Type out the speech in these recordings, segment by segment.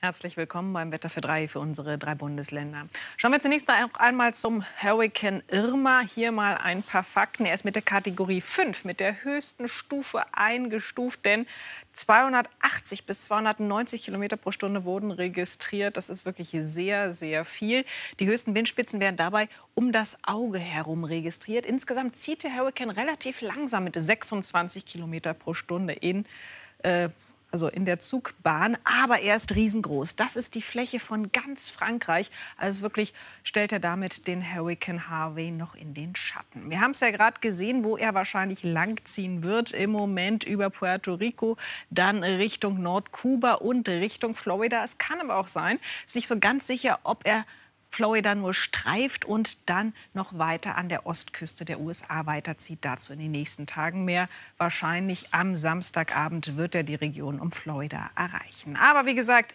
Herzlich willkommen beim Wetter für drei für unsere drei Bundesländer. Schauen wir zunächst noch einmal zum Hurrikan Irma. Hier mal ein paar Fakten. Er ist mit der Kategorie 5, mit der höchsten Stufe eingestuft, denn 280 bis 290 Kilometer pro Stunde wurden registriert. Das ist wirklich sehr, sehr viel. Die höchsten Windspitzen werden dabei um das Auge herum registriert. Insgesamt zieht der Hurrikan relativ langsam mit 26 Kilometer pro Stunde in äh, also in der Zugbahn, aber er ist riesengroß. Das ist die Fläche von ganz Frankreich. Also wirklich stellt er damit den Hurricane Harvey noch in den Schatten. Wir haben es ja gerade gesehen, wo er wahrscheinlich langziehen wird. Im Moment über Puerto Rico, dann Richtung Nordkuba und Richtung Florida. Es kann aber auch sein, sich so ganz sicher, ob er Florida nur streift und dann noch weiter an der Ostküste der USA weiterzieht. Dazu in den nächsten Tagen mehr. Wahrscheinlich am Samstagabend wird er die Region um Florida erreichen. Aber wie gesagt,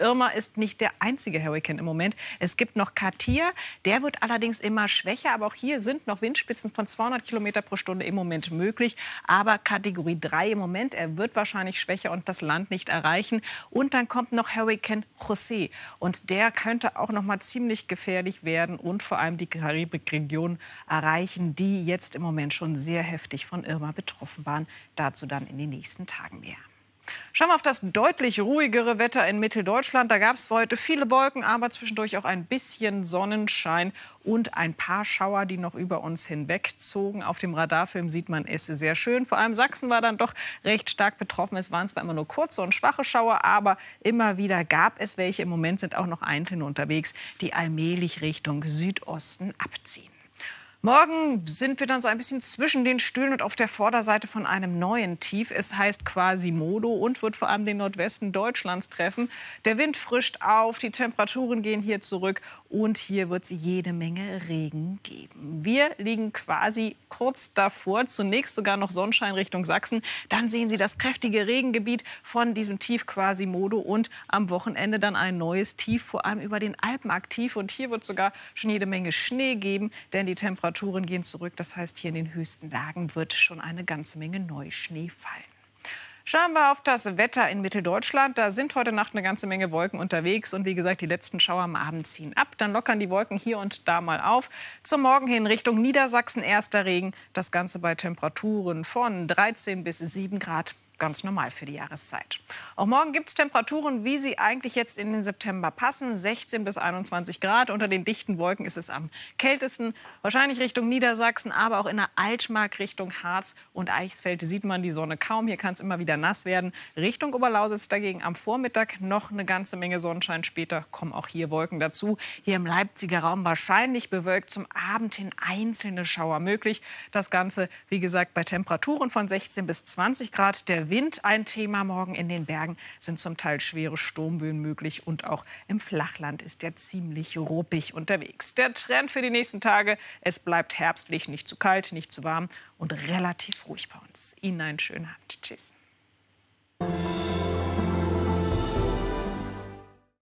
Irma ist nicht der einzige Hurrikan im Moment. Es gibt noch Katia, der wird allerdings immer schwächer. Aber auch hier sind noch Windspitzen von 200 km pro Stunde im Moment möglich. Aber Kategorie 3 im Moment, er wird wahrscheinlich schwächer und das Land nicht erreichen. Und dann kommt noch Hurrikan José. Und der könnte auch noch mal ziemlich gefährlich werden und vor allem die Karibikregion erreichen, die jetzt im Moment schon sehr heftig von Irma betroffen waren. Dazu dann in den nächsten Tagen mehr. Schauen wir auf das deutlich ruhigere Wetter in Mitteldeutschland. Da gab es heute viele Wolken, aber zwischendurch auch ein bisschen Sonnenschein und ein paar Schauer, die noch über uns hinwegzogen. Auf dem Radarfilm sieht man es sehr schön. Vor allem Sachsen war dann doch recht stark betroffen. Es waren zwar immer nur kurze und schwache Schauer, aber immer wieder gab es welche. Im Moment sind auch noch Einzelne unterwegs, die allmählich Richtung Südosten abziehen. Morgen sind wir dann so ein bisschen zwischen den Stühlen und auf der Vorderseite von einem neuen Tief. Es heißt quasi Modo und wird vor allem den Nordwesten Deutschlands treffen. Der Wind frischt auf, die Temperaturen gehen hier zurück und hier wird es jede Menge Regen geben. Wir liegen quasi kurz davor. Zunächst sogar noch Sonnenschein Richtung Sachsen. Dann sehen Sie das kräftige Regengebiet von diesem Tief quasi Modo und am Wochenende dann ein neues Tief, vor allem über den Alpen aktiv. Und hier wird sogar schon jede Menge Schnee geben, denn die Temperaturen Temperaturen gehen zurück. Das heißt, hier in den höchsten Bergen wird schon eine ganze Menge Neuschnee fallen. Schauen wir auf das Wetter in Mitteldeutschland. Da sind heute Nacht eine ganze Menge Wolken unterwegs. Und wie gesagt, die letzten Schauer am Abend ziehen ab. Dann lockern die Wolken hier und da mal auf. Zum Morgen hin Richtung Niedersachsen erster Regen. Das Ganze bei Temperaturen von 13 bis 7 Grad ganz normal für die Jahreszeit. Auch morgen gibt es Temperaturen, wie sie eigentlich jetzt in den September passen. 16 bis 21 Grad. Unter den dichten Wolken ist es am kältesten. Wahrscheinlich Richtung Niedersachsen, aber auch in der Altmark Richtung Harz und Eichsfeld sieht man die Sonne kaum. Hier kann es immer wieder nass werden. Richtung Oberlausitz dagegen am Vormittag noch eine ganze Menge Sonnenschein. Später kommen auch hier Wolken dazu. Hier im Leipziger Raum wahrscheinlich bewölkt. Zum Abend hin einzelne Schauer möglich. Das Ganze, wie gesagt, bei Temperaturen von 16 bis 20 Grad. Der Wind ein Thema morgen. In den Bergen sind zum Teil schwere Sturmböen möglich und auch im Flachland ist er ziemlich ruppig unterwegs. Der Trend für die nächsten Tage, es bleibt herbstlich, nicht zu kalt, nicht zu warm und relativ ruhig bei uns. Ihnen einen schönen Abend. Tschüss.